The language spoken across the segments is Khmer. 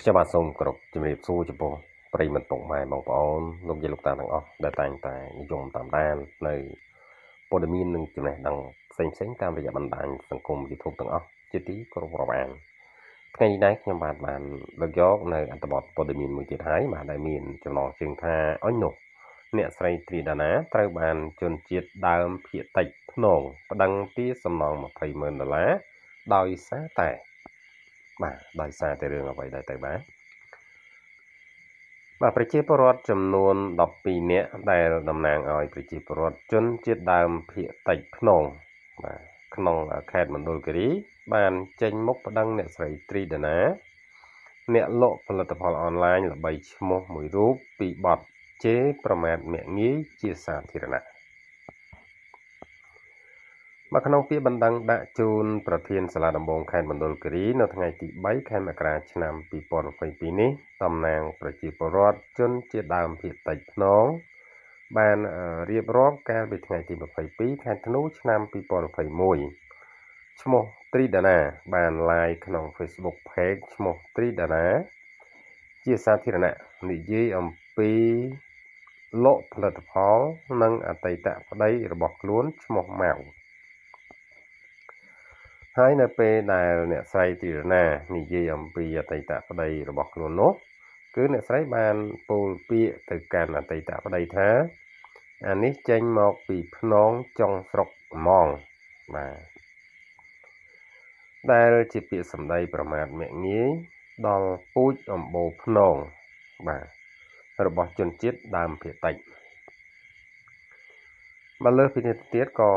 ខ្ញុំបាទសូមគោរពជំរាបសួរចំពោះប្រិយមិត្តពុកម៉ែបងប្អូនលោកយាយលោកតាទាំងអស់ដែលតែងតែនិយមតាមដាននៅព័ត៌មាននិងចំណេះដឹងផ្សេងផ្សេងតាមរយៈបណ្ដាញសង្គម YouTube ទាំងអស់ជាទីគោរពរាប់អានថ្ងៃនេះដែរខ្ញុំបាទបានលើកយក នៅអត្ថបទព័ត៌មានមួយទៀតហើយបាទដែលមានចំណងជើងថាអញនោះអ្នកស្រីត្រីដាណាត្រូវបានជនជាតិដើមភៀតតិចភ្នងប្តឹងទាសំណង20ម៉ឺនដុល្លារដោយសារតែបាទដោយសារតែរឿងអ្វីដែរទៅបាទបាទប្រជាពលរដ្ឋចំនួន12នាក់ដែលតំណាងឲ្យប្រជាពលរដ្ឋជនជាតិដើមភាគតិចភ្នំបាទក្នុងខេត្តមណ្ឌលគិរី បាន ចេញ មុខប្តឹងអ្នកស្រីត្រីដាណា អ្នកលក់ផលិតផលអនឡាញល្បីឈ្មោះមួយរូប ពីបទជេរប្រមាថមាក់ងាយជាសាធារណៈមកក្នុងពាក្យបណ្ដឹងដាក់ជូនប្រធានសាលាដំបងខេត្តមណ្ឌលគិរី នៅថ្ងៃទី3ខែមករា ឆ្នាំ2022នេះតំណាង ប្រជាពលរដ្ឋជនជាដើមភាគតិចភ្នង បានរៀបរាប់កាលពីថ្ងៃទី22ខែធ្នូឆ្នាំ2021ឈ្មោះត្រីដាណាបានឡាយក្នុង Facebook Page ឈ្មោះត្រីដាណាជាសាធារណៈនិយាយអំពីលោកផលិតផលនិងអតីតប្តីរបស់ខ្លួនឈ្មោះម៉ៅហើយនៅពេលដែលអ្នកស្រីទីរណានិយាយអំពីអតីតប្តីរបស់ខ្លួននោះគឺអ្នកស្រីបានពោលពាក្យទៅកាន់អតីតប្តីថា អានេះចេញមកពីភ្នងចុងស្រុកម៉ងបាទដែលជាពាក្យសម្ដីប្រមាថមាក់ងាយដល់ពូជអំបូរភ្នងបាទរបស់ជនជាតិដើមភាគតិចបើលើសពីនេះទៅទៀតក៏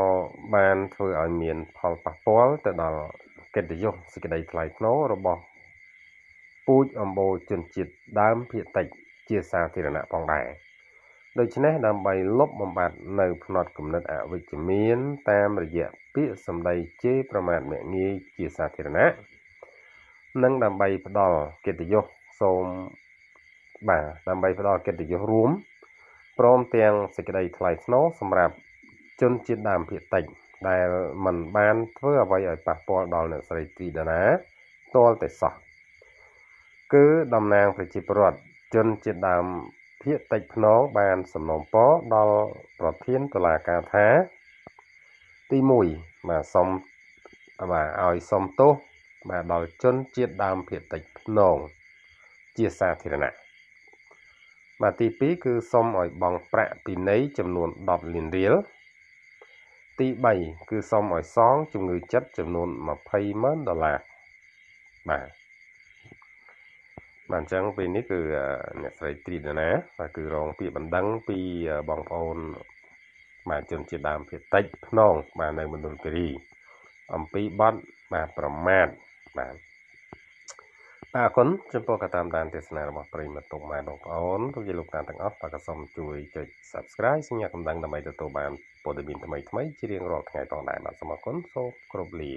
បានធ្វើឲ្យមានផលប៉ះពាល់ទៅដល់កិត្តិយសសេចក្តីថ្លៃថ្នូររបស់ពូជអម្បូរជនជាតិដើមភាគតិចជាសាធារណៈផងដែរដូច្នេះដើម្បីលុបបំបាត់នៅផ្នត់គំនិតអវិជ្ជមាន តាមរយៈពាក្យសម្ដីជេរប្រមាថមាក់ងាយជាសាធារណៈនិងដើម្បីផ្ដល់កិត្តិយសសូមបាទដើម្បីផ្ដល់កិត្តិយសរួមព្រមទាំងសេចក្តីថ្លៃថ្នូរសម្រាប់ជនជាតិដើមភាគតិចដែលមិនបានធ្វើអ្វីឲ្យប៉ះពាល់ដល់អ្នកស្រីទីដាណាតលតែសោះគឺតំណាងប្រជាពលរដ្ឋជនជាតិដើមភាគតិចភ្នងបានសំណូមពរដល់ប្រធានតុលាការថាទី1បាទសុំបាទឲ្យសុំទោសបាទដល់ជនជាតិដើមភាគតិចភ្នងជាសាធារណៈបាទទី2គឺសុំឲ្យបង់ប្រាក់ពិន័យចំនួន10លានរៀលទី3គឺសុំឲ្យសង ជំងឺចិត្តចំនួន20,000ដុល្លារបាទបាទអញ្ចឹងពេលនេះគឺអ្នកស្រីត្រីដណាបាទគឺរងពាក្យបណ្ដឹងពីបងប្អូនបាទជនជាតិដើមភាគតិចភ្នងបាទនៅមណ្ឌលគិរីអំពីបទបាទប្រមាថបាទបាទអរគុណចំពោះការតាមដានទេសនារបស់ប្រិមត្តទុកម៉ែបងប្អូនទោះជាលោកតាទាំងអស់បាទក៏សូមជួយចុច Subscribe សញ្ញាកណ្ដឹងដើម្បីទទួលបានព័ត៌មានថ្មីៗជារៀងរាល់ថ្ងៃផងដែរបាទសូមអរគុណសូមគោរពលា